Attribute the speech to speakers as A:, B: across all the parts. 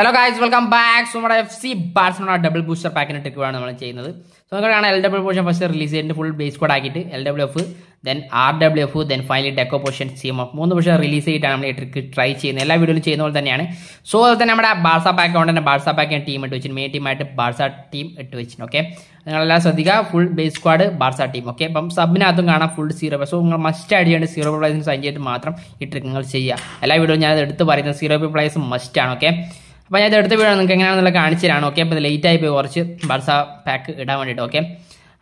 A: hello guys welcome back so നമ്മുടെ F C Barcelona double booster പാക്കിന് ടെക്കുവാണ് നമ്മൾ ചെയ്യുന്നത് സോ നിങ്ങൾക്ക് L double potion first release ചെയ്തിട്ട് ഫുൾ ബേസ് കോഡ് ആക്കിയിട്ട് L W F then R W F then finally Deco potion C M F മൂന്ന് പക്ഷേ റിലീസ് ചെയ്തിട്ടാണ് നമ്മൾ ഈ ട്രിക്ക് ട്രൈ ചെയ്യുന്നത് എല്ലാ വീഡിയോയിലും ചെയ്യുന്ന പോലെ തന്നെയാണ് സോ അതുപോലെ തന്നെ നമ്മുടെ ബാർസ പാക്ക് കൊണ്ട് തന്നെ ബാർസ പാക്ക് ടീം ഇട്ട് വെച്ചിട്ട് മെയിൻ ടീമായിട്ട് ബാർസ ടീം ഇട്ട് വെച്ചിട്ട് ഓക്കെ നിങ്ങളെല്ലാം ശ്രദ്ധിക്കുക full base squad Barca team okay അപ്പം സബിനകത്തും കാണാം ഫുൾ സീറോ സോ നിങ്ങൾ മസ്റ്റ് ആഡ് ചെയ്യേണ്ട സീറോ പ്ലേസിന് സൈൻ ചെയ്തിട്ട് മാത്രം ഈ ട്രിക്ക് നിങ്ങൾ ചെയ്യുക എല്ലാ വീഡിയോയും ഞാൻ എടുത്ത് പറയുന്നത് സീറോ പ്ലേസ് മസ്റ്റ് ആണ് ഓക്കെ അപ്പോൾ ഞാൻ ഇത് എടുത്ത വീടാണ് നിങ്ങൾക്ക് എങ്ങനെയാണെന്നുള്ള കാണിച്ചു തരാണ് ഓക്കെ അപ്പോൾ ഇത് ലേറ്റ് ആയി പോയി കുറച്ച് ബർസ പാക്ക് ഇടാൻ വേണ്ടിയിട്ട് ഓക്കെ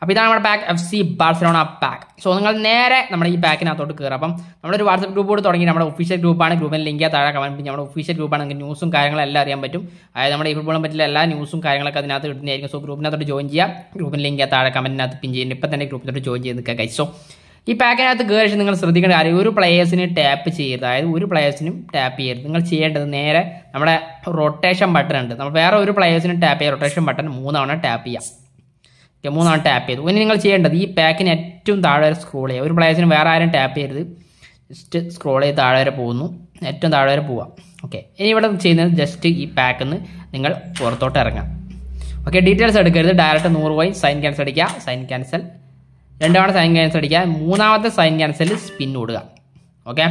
A: അപ്പോൾ ഇതാണ് നമ്മുടെ pack F C Barcelona pack so നിങ്ങൾ നേരെ നമ്മുടെ ഈ പാക്കിനകത്തോട്ട് കയറും അപ്പം നമ്മളൊരു വാട്സപ്പ് ഗ്രൂപ്പ് കൂടെ തുടങ്ങി നമ്മുടെ ഒഫീഷ്യൽ ഗ്രൂപ്പാണ് ഗ്രൂപ്പിൽ ലിങ്ക് താഴെ കമൻറ്റ് നമ്മുടെ ഒഫീഷ്യൽ ഗ്രൂപ്പാണ് നിങ്ങൾക്ക് ന്യൂസും കാര്യങ്ങളെല്ലാം അറിയാൻ പറ്റും അതായത് നമ്മുടെ ഈ ഫുട്ബോളിനെ പറ്റിയ എല്ലാ ന്യൂസും കാര്യങ്ങളൊക്കെ അതിനകത്ത് കിട്ടുന്നതായിരിക്കും സോ ഗ്രൂപ്പിനകത്തോട്ട് ജോയിൻ ചെയ്യുക ഗ്രൂപ്പിൽ ലിങ്ക് താഴെ കമൻറ്റിനകത്ത് പിൻ ചെയ്യുന്നുണ്ട് ഇപ്പം തന്നെ ഗ്രൂപ്പിനകത്തോട്ട് ജോയിൻ ചെയ്ത് നിൽക്കുക സോ ഈ പാക്കിനകത്ത് കയറി നിങ്ങൾ ശ്രദ്ധിക്കേണ്ട കാര്യം ഒരു പ്ലേയേഴ്സിന് ടാപ്പ് ചെയ്യരുത് അതായത് ഒരു പ്ലേയേഴ്സിനും ടാപ്പ് ചെയ്യരുത് നിങ്ങൾ ചെയ്യേണ്ടത് നേരെ നമ്മുടെ റൊട്ടേഷൻ ബട്ടൺ ഉണ്ട് നമ്മൾ വേറെ ഒരു പ്ലേയേഴ്സിനും ടാപ്പ് ചെയ്യാം റൊട്ടേഷൻ ബട്ടൺ മൂന്നാണ് ടാപ്പ് ചെയ്യാം ഓക്കെ മൂന്നാണ് ടാപ്പ് ചെയ്തു ഇനി നിങ്ങൾ ചെയ്യേണ്ടത് ഈ പാക്കിന് ഏറ്റവും താഴെ വരെ സ്ക്രോൾ ചെയ്യുക ഒരു പ്ലേയേഴ്സിന് വേറെ ആരും ടാപ്പ് ചെയ്യരുത് ജസ്റ്റ് സ്ക്രോൾ ചെയ്ത് താഴെ വരെ പോകുന്നു ഏറ്റവും താഴെ വരെ പോവാം ഓക്കെ ഇനി ഇവിടെ ചെയ്യുന്നത് ജസ്റ്റ് ഈ പാക്കിൽ നിന്ന് നിങ്ങൾ പുറത്തോട്ട് ഇറങ്ങാം ഓക്കെ ഡീറ്റെയിൽസ് എടുക്കരുത് ഡയറക്റ്റ് നൂറ് പോയി സൈൻ ക്യാൻസൽ അടിക്കുക സൈൻ ക്യാൻസൽ രണ്ടാമത്തെ സൈൻ ക്യാൻസൽ അടിക്കുക മൂന്നാമത്തെ സൈൻ ക്യാൻസൽ സ്പിൻ ഓടുക ഓക്കെ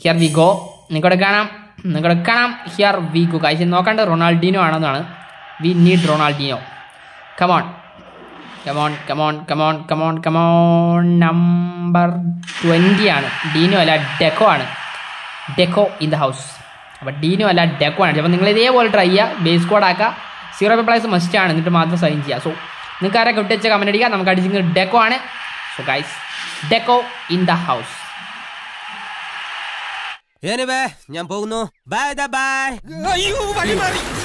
A: ഹിയർ വി ഗോ നിങ്ങളുടെ കാണാം നിങ്ങളുടെ കാണാം ഹിയർ വി ഗോ കാഴ്ച നോക്കേണ്ടത് റൊണാൾഡിനോ ആണെന്നാണ് we need Ronaldinho come on come on come on come on come on come on number twenty ആണ് ഡീനോ അല്ല ഡെക്കോ ആണ് ഡെക്കോ ഇൻ ദ ഹൗസ് അപ്പോൾ ഡീനോ അല്ല ഡെക്കോ ആണ് അപ്പോൾ നിങ്ങൾ ഇതേപോലെ ട്രൈ ചെയ്യുക ബേസ് കോഡ് ആക്കുക സീറോ പേപ്പർ പ്ലസ് മസ്റ്റ് ആണ് എന്നിട്ട് മാത്രം സൈൻ ചെയ്യുക സോ നിങ്ങൾക്ക് ആരൊക്കെ കവിട്ട് വെച്ച അടിക്കുക നമുക്ക് അടിച്ചിരിക്കുന്നത് ഡെക്കോ ആണ് so guys Deco in the house ഞാൻ പോകുന്നു ബൈ ബൈ അയ്യോ വഴി മാറി